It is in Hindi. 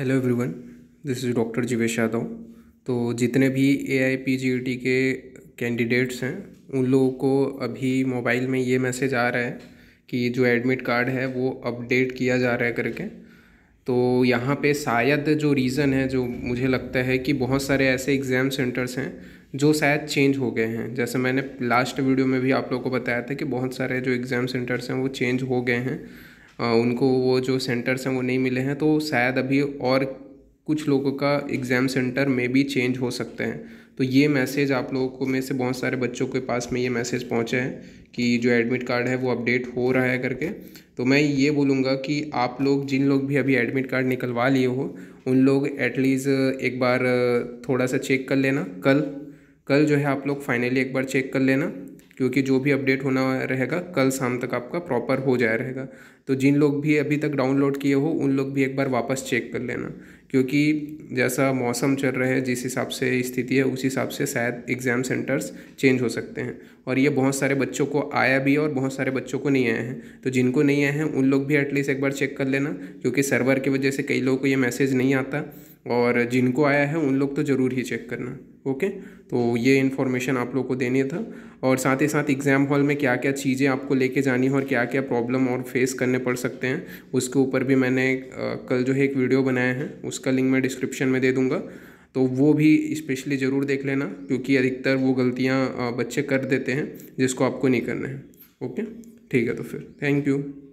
hello everyone this is doctor Jivesh Yadav तो जितने भी A I P G T के कैंडिडेट्स हैं उन लोगों को अभी मोबाइल में ये मैसेज आ रहा है कि जो एडमिट कार्ड है वो अपडेट किया जा रहा है करके तो यहाँ पे शायद जो रीज़न है जो मुझे लगता है कि बहुत सारे ऐसे एग्ज़ाम सेंटर्स हैं जो शायद चेंज हो गए हैं जैसे मैंने लास्ट वीडियो में भी आप लोगों को बताया था कि बहुत सारे जो एग्ज़ाम सेंटर्स हैं वो चेंज हो गए हैं उनको वो जो सेंटर्स हैं वो नहीं मिले हैं तो शायद अभी और कुछ लोगों का एग्ज़ाम सेंटर में भी चेंज हो सकते हैं तो ये मैसेज आप लोगों को में से बहुत सारे बच्चों के पास में ये मैसेज पहुँचे हैं कि जो एडमिट कार्ड है वो अपडेट हो रहा है करके तो मैं ये बोलूँगा कि आप लोग जिन लोग भी अभी एडमिट कार्ड निकलवा लिए हो उन लोग एटलीस्ट एक बार थोड़ा सा चेक कर लेना कल कल जो है आप लोग फाइनली एक बार चेक कर लेना क्योंकि जो भी अपडेट होना रहेगा कल शाम तक आपका प्रॉपर हो जाए रहेगा तो जिन लोग भी अभी तक डाउनलोड किए हो उन लोग भी एक बार वापस चेक कर लेना क्योंकि जैसा मौसम चल रहे हैं जिस हिसाब से स्थिति है उस हिसाब से शायद एग्ज़ाम सेंटर्स चेंज हो सकते हैं और ये बहुत सारे बच्चों को आया भी है और बहुत सारे बच्चों को नहीं आया है तो जिनको नहीं आए हैं उन लोग भी एटलीस्ट एक बार चेक कर लेना क्योंकि सर्वर की वजह से कई लोगों को ये मैसेज नहीं आता और जिनको आया है उन लोग तो ज़रूर ही चेक करना ओके तो ये इन्फॉर्मेशन आप लोग को देनी था और साथ ही साथ एग्ज़ाम हॉल में क्या क्या चीज़ें आपको लेके जानी है और क्या क्या प्रॉब्लम और फेस करने पड़ सकते हैं उसके ऊपर भी मैंने कल जो है एक वीडियो बनाया है उस उसका लिंक मैं डिस्क्रिप्शन में दे दूँगा तो वो भी स्पेशली ज़रूर देख लेना क्योंकि अधिकतर वो गलतियाँ बच्चे कर देते हैं जिसको आपको नहीं करना है ओके ठीक है तो फिर थैंक यू